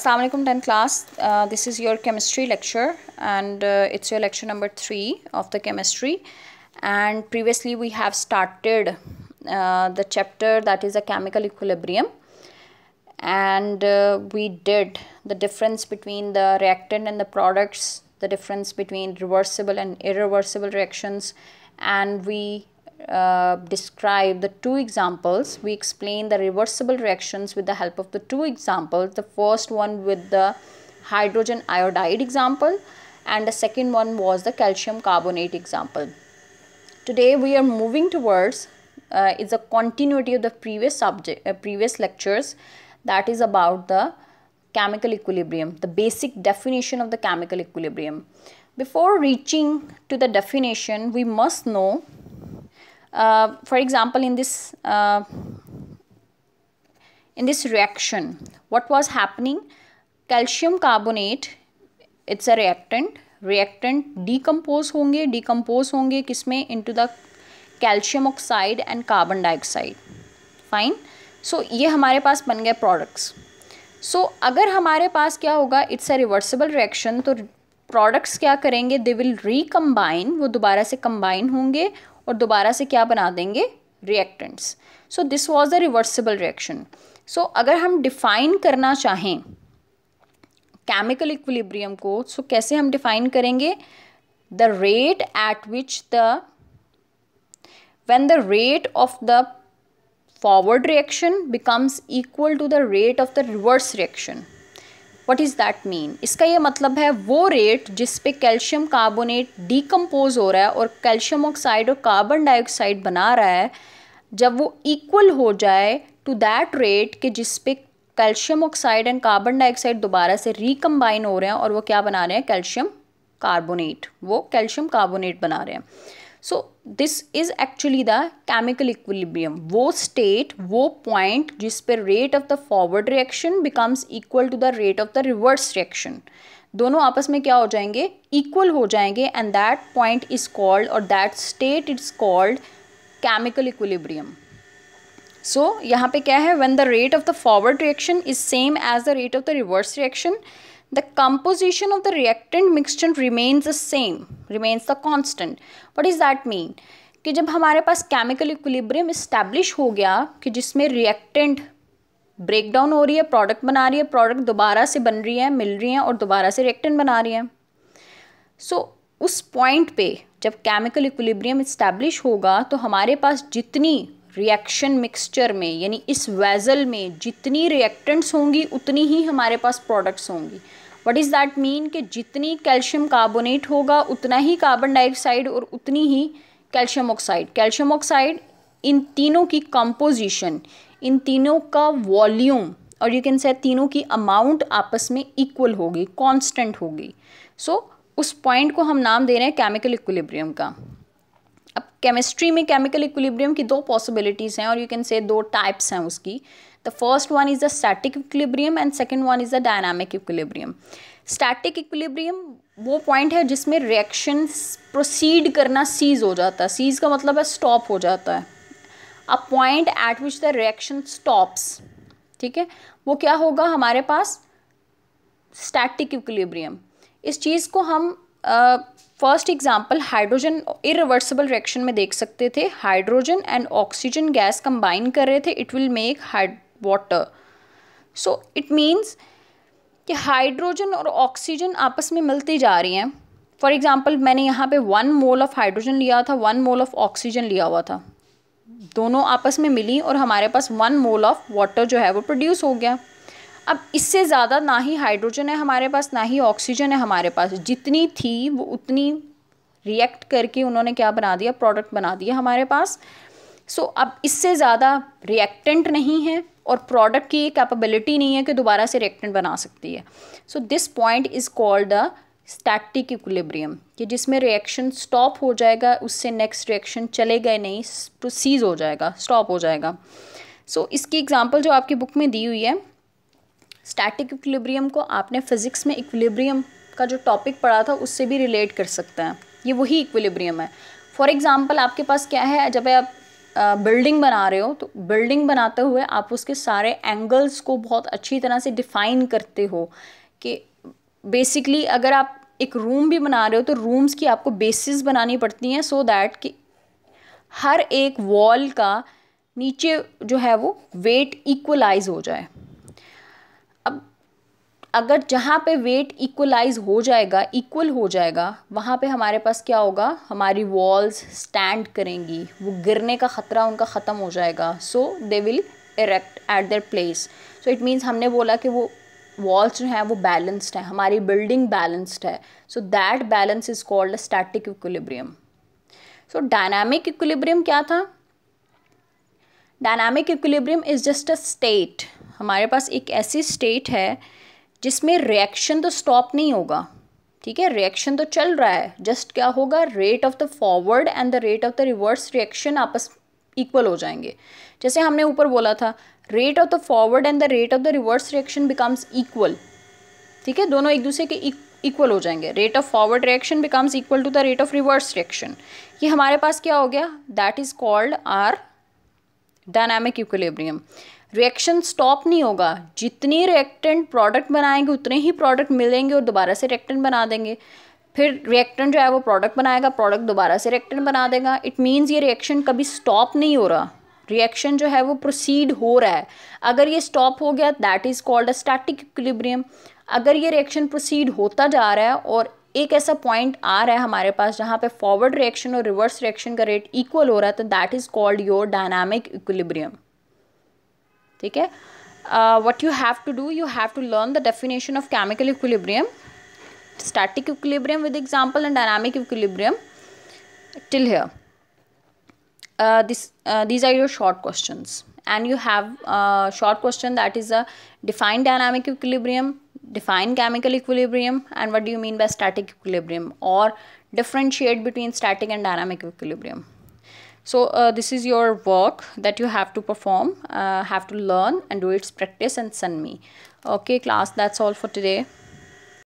Assalamu alaikum 10 class. Uh, this is your chemistry lecture and uh, it's your lecture number 3 of the chemistry and previously we have started uh, the chapter that is a chemical equilibrium and uh, we did the difference between the reactant and the products, the difference between reversible and irreversible reactions and we uh, describe the two examples, we explain the reversible reactions with the help of the two examples. The first one with the hydrogen iodide example and the second one was the calcium carbonate example. Today we are moving towards uh, is a continuity of the previous subject, uh, previous lectures that is about the chemical equilibrium, the basic definition of the chemical equilibrium. Before reaching to the definition, we must know uh, for example in this uh, in this reaction what was happening calcium carbonate it's a reactant reactant decompose honge decompose honge kisme into the calcium oxide and carbon dioxide fine so ye hamare paas ban gaye products so so, अगर हमारे पास क्या होगा it's a reversible reaction तो products क्या करेंगे they will recombine वो दोबारा से कम्बाइन होंगे और दोबारा से क्या बना देंगे reactants so this was the reversible reaction so अगर हम डिफाइन करना चाहें केमिकल इक्विलिब्रियम को सो so कैसे हम डिफाइन करेंगे the rate at which the when the rate of the forward reaction becomes equal to the rate of the reverse reaction what is that mean इसका ये मतलब है वो रेट जिस पे कैल्शियम कार्बोनेट डिकम्पोज हो रहा है और कैल्शियम ऑक्साइड और कार्बन डाइऑक्साइड बना रहा है जब वो इक्वल हो जाए टू दैट रेट कि जिस पे calcium oxide and carbon dioxide दोबारा से रिकम्बाइन हो रहे हैं और वो क्या बना रहे हैं कैल्शियम कार्बोनेट वो कैल्शियम कार्बोनेट बना रहे हैं so this is actually the chemical equilibrium वो स्टेट वो पॉइंट जिस पर rate of the forward reaction becomes equal to the rate of the reverse reaction दोनों आपस में क्या हो जाएंगे इक्वल हो जाएंगे and that point is called और that state is called chemical equilibrium so यहाँ पे क्या है when the rate of the forward reaction is same as the rate of the reverse reaction the composition of the reactant mixture remains the same remains the constant what does that mean कि जब हमारे पास chemical equilibrium establish हो गया कि जिसमें reactant break down हो रही है प्रोडक्ट बना रही है प्रोडक्ट दोबारा से बन रही है मिल रही है और दोबारा से रिएक्टेंट बना रही है सो so, उस पॉइंट पे जब केमिकल इक्विलिब्रियम इस्टेब्लिश होगा तो हमारे पास जितनी रिएक्शन मिक्सचर में यानी इस वेजल में जितनी रिएक्टेंट्स होंगी उतनी ही हमारे पास प्रोडक्ट्स होंगी व्हाट इज़ दैट मीन कि जितनी कैल्शियम कार्बोनेट होगा उतना ही कार्बन डाइऑक्साइड और उतनी ही कैल्शियम ऑक्साइड कैल्शियम ऑक्साइड इन तीनों की कंपोजिशन इन तीनों का वॉल्यूम और यू कैन से तीनों की अमाउंट आपस में इक्वल होगी कांस्टेंट होगी सो so, उस पॉइंट को हम नाम दे रहे हैं केमिकल इक्विलिब्रियम का अब केमिस्ट्री में केमिकल इक्विलिब्रियम की दो पॉसिबिलिटीज़ हैं और यू कैन से दो टाइप्स हैं उसकी the first one is the static equilibrium and second one is the dynamic equilibrium static equilibrium वो पॉइंट है जिसमें रिएक्शन प्रोसीड करना सीज हो जाता है सीज का मतलब है स्टॉप हो जाता है a point at which the reaction stops ठीक है वो क्या होगा हमारे पास स्टैटिक इक्विलिब्रियम इस चीज़ को हम first example hydrogen irreversible reaction में देख सकते थे hydrogen and oxygen gas combine कर रहे थे इट विल मेक हाइड वाटर सो इट मीन्स कि हाइड्रोजन और ऑक्सीजन आपस में मिलती जा रही हैं फॉर एग्ज़ाम्पल मैंने यहाँ पे वन मोल ऑफ हाइड्रोजन लिया था वन मोल ऑफ ऑक्सीजन लिया हुआ था दोनों आपस में मिली और हमारे पास वन मोल ऑफ वाटर जो है वो प्रोड्यूस हो गया अब इससे ज़्यादा ना ही हाइड्रोजन है हमारे पास ना ही ऑक्सीजन है हमारे पास जितनी थी वो उतनी रिएक्ट करके उन्होंने क्या बना दिया प्रोडक्ट बना दिया हमारे पास सो so, अब इससे ज़्यादा रिएक्टेंट नहीं है और प्रोडक्ट की ये कैपेबिलिटी नहीं है कि दोबारा से रिएक्टेंट बना सकती है so this point is called the static equilibrium कि जिसमें रिएक्शन स्टॉप हो जाएगा उससे नेक्स्ट रिएक्शन चलेगा नहीं टू तो सीज हो जाएगा स्टॉप हो जाएगा सो so, इसकी एग्जांपल जो आपकी बुक में दी हुई है स्टैटिक इक्विलिब्रियम को आपने फिज़िक्स में इक्विलिब्रियम का जो टॉपिक पढ़ा था उससे भी रिलेट कर सकते हैं ये वही इक्विलिब्रियम है फॉर एग्ज़ाम्पल आपके पास क्या है जब आप बिल्डिंग बना रहे हो तो बिल्डिंग बनाते हुए आप उसके सारे एंगल्स को बहुत अच्छी तरह से डिफाइन करते हो कि बेसिकली अगर आप एक रूम भी बना रहे हो तो रूम्स की आपको बेसिस बनानी पड़ती हैं सो दैट कि हर एक वॉल का नीचे जो है वो वेट इक्वलाइज हो जाए अगर जहाँ पे वेट इक्वलाइज हो जाएगा इक्वल हो जाएगा वहाँ पे हमारे पास क्या होगा हमारी वॉल्स स्टैंड करेंगी वो गिरने का ख़तरा उनका ख़त्म हो जाएगा so they will erect at their place so it means हमने बोला कि वो वॉल्स जो हैं वो बैलेंस्ड हैं हमारी बिल्डिंग बैलेंस्ड है so that balance is called static equilibrium so dynamic equilibrium क्या था dynamic equilibrium is just a state हमारे पास एक ऐसी स्टेट है जिसमें रिएक्शन तो स्टॉप नहीं होगा ठीक है रिएक्शन तो चल रहा है जस्ट क्या होगा rate of the forward and the rate of the reverse reaction आपस इक्वल हो जाएंगे जैसे हमने ऊपर बोला था rate of the forward and the rate of the reverse reaction becomes equal ठीक है दोनों एक दूसरे के इक्वल e-, हो जाएंगे rate of forward reaction becomes equal to the rate of reverse reaction ये हमारे पास क्या हो गया that is called are dynamic equilibrium reaction stop नहीं होगा जितनी रिएक्टेंट प्रोडक्ट बनाएंगे उतने ही प्रोडक्ट मिलेंगे और दोबारा से रिएक्टेंट बना देंगे फिर रिएक्टेंट जो है वो प्रोडक्ट बनाएगा प्रोडक्ट दोबारा से रिएक्टेंट बना देगा इट मीन्स ये रिएक्शन कभी स्टॉप नहीं हो रहा रिएक्शन जो है वो प्रोसीड हो रहा है अगर ये स्टॉप हो गया that is called a static equilibrium अगर ये रिएक्शन प्रोसीड होता जा रहा है और एक ऐसा पॉइंट आ रहा है हमारे पास जहाँ पे फॉरवर्ड रिएक्शन और रिवर्स रिएक्शन का रेट इक्वल हो रहा है तो that is called your dynamic equilibrium ठीक है what you have to do you have to learn the definition of chemical equilibrium static equilibrium with example and dynamic equilibrium till here these are your short question and you have short question that is a defined dynamic equilibrium defined chemical equilibrium and what do you mean by static equilibrium और differentiate between static and dynamic equilibrium so uh, this is your work that you have to perform uh, have to learn and do its practice and send me okay class that's all for today